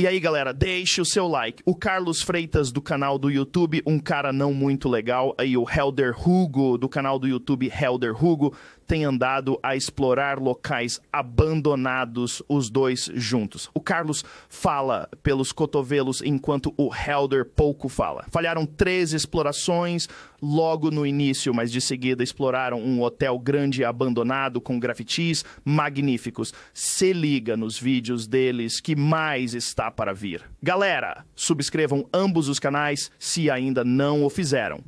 E aí, galera, deixe o seu like. O Carlos Freitas, do canal do YouTube, um cara não muito legal. Aí o Helder Hugo, do canal do YouTube Helder Hugo, tem andado a explorar locais abandonados, os dois juntos. O Carlos fala pelos cotovelos, enquanto o Helder pouco fala. Falharam três explorações logo no início, mas de seguida exploraram um hotel grande abandonado com grafitis magníficos. Se liga nos vídeos deles que mais está para vir. Galera, subscrevam ambos os canais se ainda não o fizeram.